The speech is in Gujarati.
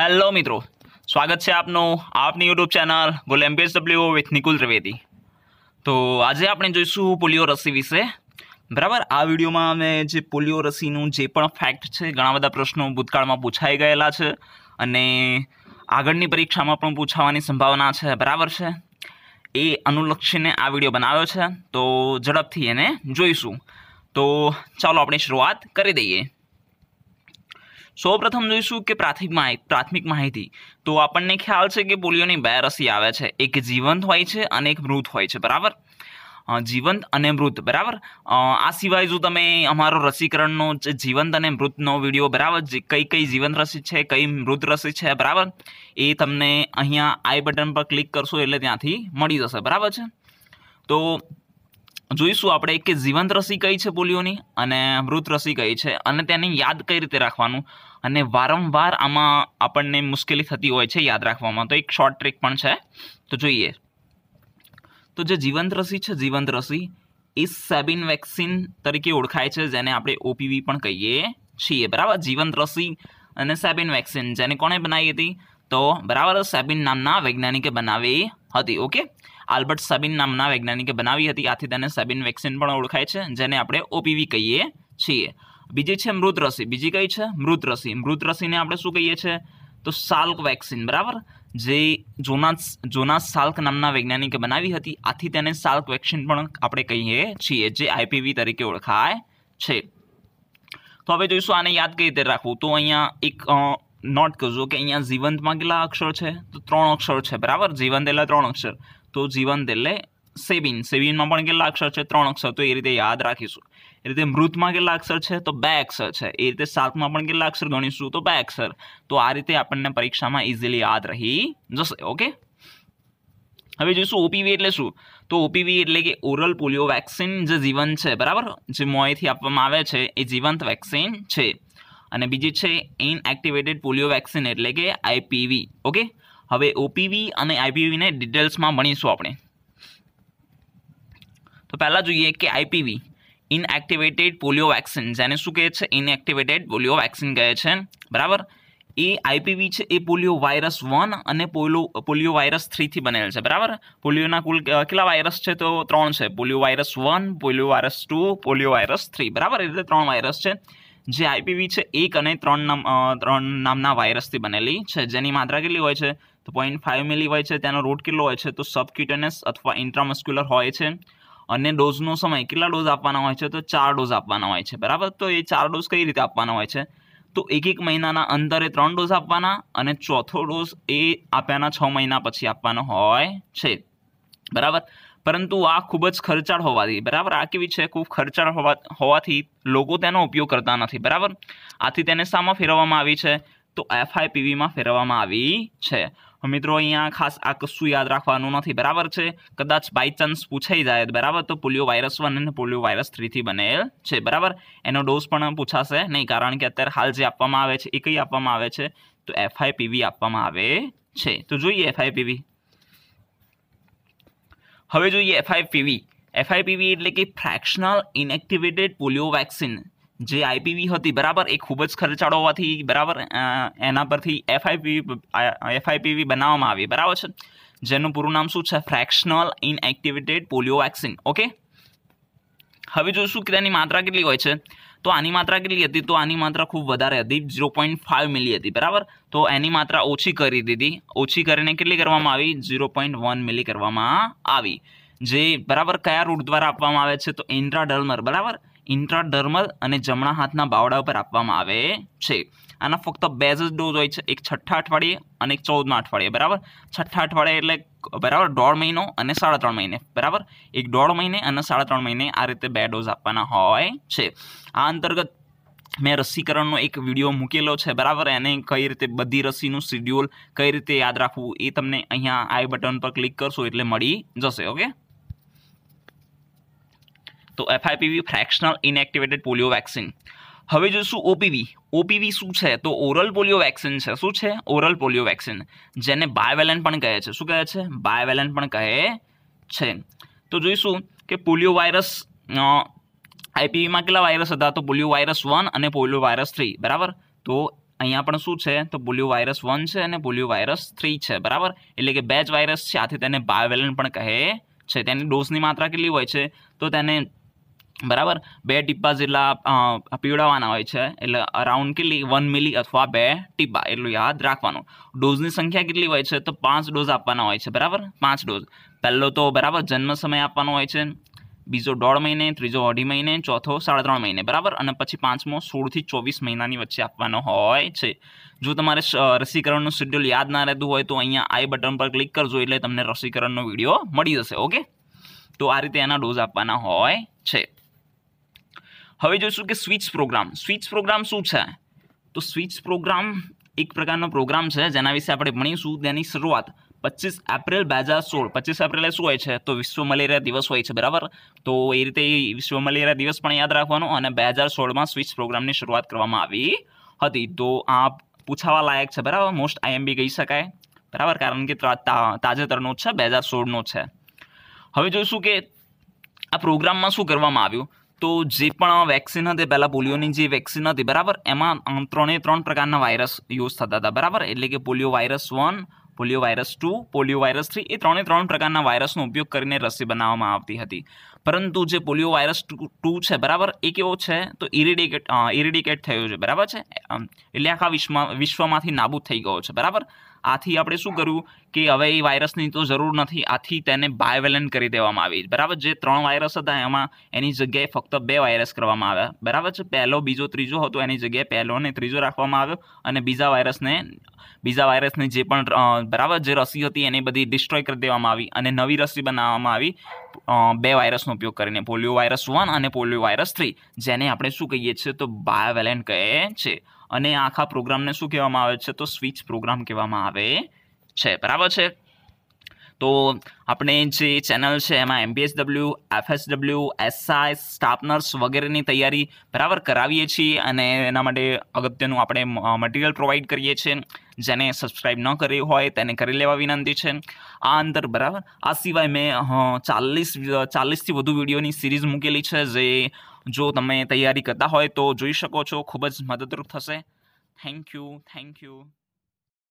હેલો મિત્રો સ્વાગત છે આપનું આપની યુટ્યુબ ચેનલ ગુલ MPS W with Nikul Trivedi તો આજે આપણે જોઈશું પોલિયો રસી વિશે બરાબર આ વિડીયોમાં અમે જે પોલિયો રસીનું જે પણ ફેક્ટ છે ઘણા બધા પ્રશ્નો ભૂતકાળમાં પૂછાઈ ગયેલા છે અને આગળની પરીક્ષામાં પણ પૂછાવાની સંભાવના છે બરાબર છે એ અનુલક્ષીને આ વિડીયો બનાવ્યો છે તો ઝડપથી એને જોઈશું તો ચાલો આપણે શરૂઆત કરી દઈએ સૌપ્રથમ જોઈશું કે પ્રાથમિક માહિતી પ્રાથમિક માહિતી તો આપણને ખ્યાલ છે કે પોલિયોની બે રસી આવે છે એક જીવંત હોય છે અને એક મૃત હોય છે બરાબર જીવંત અને મૃત બરાબર આ સિવાય જો તમે અમારો રસીકરણનો જે જીવંત અને મૃતનો વિડીયો બરાબર કઈ કઈ જીવંત રસી છે કઈ મૃત રસી છે બરાબર એ તમને અહીંયા આઈ બટન પર ક્લિક કરશો એટલે ત્યાંથી મળી જશે બરાબર છે તો જોઈશું આપણે કે જીવંત રસી કઈ છે પોલિયોની અને મૃત રસી કઈ છે અને તેને યાદ કઈ રીતે રાખવાનું અને વારંવાર આમાં આપણને મુશ્કેલી થતી હોય છે યાદ રાખવામાં તો એક શોર્ટ ટ્રીક પણ છે તો જોઈએ તો જે જીવંત રસી છે જીવંત રસી એ સેબિન વેક્સિન તરીકે ઓળખાય છે જેને આપણે ઓપીવી પણ કહીએ છીએ બરાબર જીવંત રસી અને સેબિન વેક્સિન જેને કોણે બનાવી હતી તો બરાબર સેબિન નામના વૈજ્ઞાનિકે બનાવી હતી ઓકે આલ્બર્ટ સબિન નામના વૈજ્ઞાનિકે બનાવી હતી આથી તેને સબિન વેક્સિન પણ ઓળખાય છે જેને આપણે ઓપીવી કહીએ છીએ બીજી છે મૃત રસી બીજી કઈ છે મૃત રસી મૃત રસીને આપણે શું કહીએ છીએ તો સાલ્ક વેક્સિન બરાબર જે જોનાસ જોનાસ સાલ્ક નામના વૈજ્ઞાનિકે બનાવી હતી આથી તેને સાલ્ક વેક્સિન પણ આપણે કહીએ છીએ જે આઈપીવી તરીકે ઓળખાય છે તો હવે જોઈશું આને યાદ કઈ રીતે રાખવું તો અહીંયા એક નોટ કરજો કે અહીંયા જીવંતમાં કેટલા અક્ષર છે તો ત્રણ અક્ષર છે બરાબર જીવંત એટલે ત્રણ અક્ષર તો જીવંત એટલે સેબિન સેબિનમાં પણ કેટલા અક્ષર છે ત્રણ અક્ષર તો એ રીતે યાદ રાખીશું એ રીતે મૃતમાં કેટલા અક્ષર છે તો બે અક્ષર છે એ રીતે સાતમાં પણ કેટલા અક્ષર ગણીશું તો બે અક્ષર તો આ રીતે આપણને પરીક્ષામાં ઇઝીલી યાદ રહી જશે ઓકે હવે જોઈશું ઓપીવી એટલે શું તો ઓપીવી એટલે કે ઓરલ પોલિયો વેક્સિન જે જીવંત છે બરાબર જે મોંએથી આપવામાં આવે છે એ જીવંત વેક્સિન છે અને બીજી છે ઇનએક્ટિવેટેડ પોલિયો વેક્સિન એટલે કે આઈપીવી ઓકે હવે ઓપીવી અને આઈપીવીને ડિટેલ્સમાં ભણીશું આપણે તો પહેલાં જોઈએ કે આઈપીવી ઇનએક્ટિવેટેડ પોલિયો વેક્સિન જેને શું કહે છે ઇનએક્ટિવેટેડ પોલિયો વેક્સિન કહે છે બરાબર એ આઈપીવી છે એ પોલિયો વાયરસ વન અને પોલિયો પોલિયો વાયરસ થ્રીથી બનેલ છે બરાબર પોલિયોના કુલ કેટલા વાયરસ છે તો ત્રણ છે polio virus one polio virus two polio virus three બરાબર એટલે ત્રણ વાયરસ છે જે આઈપીવી છે એક અને ત્રણ નામ ત્રણ નામના વાયરસથી બનેલી છે જેની માત્રા કેટલી હોય છે તો પોઈન્ટ ફાઇવ મિલી હોય છે તેનો રૂટ કેટલો હોય છે તો સબક્યુટેનસ અથવા ઇન્ટ્રામસ્ક્યુલર હોય છે અને ડોઝનો સમય કેટલા ડોઝ આપવાના હોય છે તો ચાર ડોઝ આપવાના હોય છે બરાબર તો એ ચાર ડોઝ કઈ રીતે આપવાના હોય છે તો એક એક મહિનાના અંતરે ત્રણ ડોઝ આપવાના અને ચોથો ડોઝ એ આપ્યાના છ મહિના પછી આપવાનો હોય છે બરાબર પરંતુ આ ખૂબ જ ખર્ચાળ હોવાથી બરાબર આ કેવી છે ખૂબ ખર્ચાળ હોવા હોવાથી લોકો તેનો ઉપયોગ કરતા નથી બરાબર આથી તેને શામાં ફેરવવામાં આવી છે તો એફઆઈપીવીમાં ફેરવવામાં આવી છે મિત્રો અહીંયા ખાસ આ કશું યાદ રાખવાનું નથી બરાબર છે કદાચ બાય ચાન્સ પૂછાઈ જાય બરાબર તો પોલિયો વાયરસ વન અને પોલિયો વાયરસ થ્રીથી બનેલ છે બરાબર એનો ડોઝ પણ પૂછાશે નહીં કારણ કે અત્યારે હાલ જે આપવામાં આવે છે એ કઈ આપવામાં આવે છે તો એફઆઈપીવી આપવામાં આવે છે તો જોઈએ એફઆઈપીવી હવે જોઈએ એફઆઈપીવી એફઆઈપીવી એટલે કે ફ્રેક્શનલ ઇનેક્ટિવેટેડ પોલિયો વેક્સિન જે આઈપીવી હતી બરાબર એ ખૂબ જ ખર્ચાળો હોવાથી બરાબર એના પરથી એફઆઈપીવી એફઆઈપીવી બનાવવામાં આવી બરાબર છે જેનું પૂરું નામ શું છે fractional inactivated polio vaccine okay હવે જોઈશું કે તેની માત્રા કેટલી હોય છે તો આની માત્રા કેટલી હતી તો આની માત્રા ખૂબ વધારે હતી ઝીરો પોઈન્ટ ફાઇવ મિલી હતી બરાબર તો એની માત્રા ઓછી કરી દીધી ઓછી કરીને કેટલી કરવામાં આવી ઝીરો પોઈન્ટ વન મિલી કરવામાં આવી જે બરાબર કયા રૂટ દ્વારા આપવામાં આવે છે તો ઇન્ટ્રાડર્મર બરાબર ઇન્ટ્રાડર્મલ અને જમણા હાથના બાવડા ઉપર આપવામાં આવે છે આના ફક્ત બે જ ડોઝ હોય છે એક છઠ્ઠા અઠવાડિયે અને એક ચૌદમાં અઠવાડિયે બરાબર છઠ્ઠા અઠવાડિયે એટલે બરાબર દોઢ મહિનો અને સાડા ત્રણ મહિને બરાબર એક દોઢ મહિને અને સાડા ત્રણ મહિને આ રીતે બે ડોઝ આપવાના હોય છે આ અંતર્ગત મેં રસીકરણનો એક વિડીયો મૂકેલો છે બરાબર એને કઈ રીતે બધી રસીનું શિડ્યુલ કઈ રીતે યાદ રાખવું એ તમને અહીંયા આઈ બટન પર ક્લિક કરશો એટલે મળી જશે ઓકે તો FIPV fractional inactivated polio vaccine હવે જોઈશું ઓપીવી ઓપીવી શું છે તો ઓરલ પોલિયો વેક્સિન છે શું છે ઓરલ પોલિયો વેક્સિન જેને બાયવેલન પણ કહે છે શું કહે છે બાયવેલન પણ કહે છે તો જોઈશું કે પોલિયો વાયરસ આઈપીવીમાં કેટલા વાયરસ હતા તો પોલિયો વાયરસ વન અને પોલિયો વાયરસ થ્રી બરાબર તો અહીંયા પણ શું છે તો પોલિયો વાયરસ વન છે અને પોલિયો વાયરસ થ્રી છે બરાબર એટલે કે બેચ વાયરસ છે આથી તેને બાયોવેલન પણ કહે છે તેની ડોઝની માત્રા કેટલી હોય છે તો તેને બરાબર બે ટીપા જેટલા પીવડાવવાના હોય છે એટલે અરાઉન્ડ કેટલી વન મિલી અથવા બે ટીપા એટલું યાદ રાખવાનું ડોઝની સંખ્યા કેટલી હોય છે તો પાંચ ડોઝ આપવાના હોય છે બરાબર પાંચ ડોઝ પહેલો તો બરાબર જન્મ સમય આપવાનો હોય છે બીજો દોઢ મહિને ત્રીજો અઢી મહિને ચોથો સાડા ત્રણ મહિને બરાબર અને પછી પાંચમો સોળથી ચોવીસ મહિનાની વચ્ચે આપવાનો હોય છે જો તમારે રસીકરણનું શેડ્યુલ યાદ ના રહેતું હોય તો અહીંયા આઈ બટન પર ક્લિક કરજો એટલે તમને રસીકરણનો વિડીયો મળી જશે ઓકે તો આ રીતે એના ડોઝ આપવાના હોય છે હવે જોઈશું કે સ્વિચ પ્રોગ્રામ સ્વિચ પ્રોગ્રામ શું છે તો સ્વિચ પ્રોગ્રામ એક પ્રકારનો પ્રોગ્રામ છે જેના વિશે આપણે ભણીશું તેની શરૂઆત પચીસ એપ્રિલ બે હજાર સોળ પચીસ એપ્રિલે શું હોય છે તો વિશ્વ મલેરિયા દિવસ હોય છે બરાબર તો એ રીતે વિશ્વ મલેરિયા દિવસ પણ યાદ રાખવાનો અને બે હજાર સોળમાં સ્વિચ પ્રોગ્રામની શરૂઆત કરવામાં આવી હતી તો આ પૂછાવા લાયક છે બરાબર મોસ્ટ આઈએમબી કહી શકાય બરાબર કારણ કે તાજેતરનો છે બે હજાર સોળનો છે હવે જોઈશું કે આ પ્રોગ્રામમાં શું કરવામાં આવ્યું તો જે પણ વેક્સિન હતી પહેલાં પોલિયોની જે વેક્સિન હતી બરાબર એમાં ત્રણે ત્રણ પ્રકારના વાયરસ યુઝ થતા હતા બરાબર એટલે કે polio virus one polio virus two polio virus three એ ત્રણે ત્રણ પ્રકારના વાયરસનો ઉપયોગ કરીને રસી બનાવવામાં આવતી હતી પરંતુ જે પોલિયો વાયરસ ટુ ટુ છે બરાબર એ કેવો છે તો ઇરિડિકેટ ઇરિડિકેટ થયો છે બરાબર છે એટલે આખા વિશ્વમાં વિશ્વમાંથી નાબૂદ થઈ ગયો છે બરાબર આથી આપણે શું કર્યું કે હવે એ વાયરસની તો જરૂર નથી આથી તેને બાયવેલન કરી દેવામાં આવી બરાબર જે ત્રણ વાયરસ હતા એમાં એની જગ્યાએ ફક્ત બે વાયરસ કરવામાં આવ્યા બરાબર છે પહેલો બીજો ત્રીજો હતો એની જગ્યાએ પહેલો અને ત્રીજો રાખવામાં આવ્યો અને બીજા વાયરસને બીજા વાયરસની જે પણ બરાબર જે રસી હતી એની બધી ડિસ્ટ્રોય કરી દેવામાં આવી અને નવી રસી બનાવવામાં આવી બે વાયરસનો ઉપયોગ કરીને પોલિયો વાયરસ વન અને પોલિયો વાયરસ થ્રી જેને આપણે શું કહીએ છીએ તો બાયોવેલેન્ટ કહે છે અને આખા પ્રોગ્રામને શું કહેવામાં આવે છે તો સ્વિચ પ્રોગ્રામ કહેવામાં આવે છે બરાબર છે તો આપણે જે ચેનલ છે એમાં એમબીએસડબલ્યુ એફએસડબલ્યુ એસઆઈ સ્ટાફનર્સ વગેરેની તૈયારી બરાબર કરાવીએ છીએ અને એના માટે અગત્યનું આપણે મટીરિયલ પ્રોવાઈડ કરીએ છીએ જેને સબસ્ક્રાઇબ ન કરી હોય તેને કરી લેવા વિનંતી છે આ અંદર બરાબર આ સિવાય મેં ચાલીસ ચાલીસથી વધુ વિડીયોની સિરીઝ મૂકેલી છે જે જો તમે તૈયારી કરતા હોય તો જોઈ શકો છો ખૂબ જ મદદરૂપ થશે થેન્ક યુ થેન્ક યુ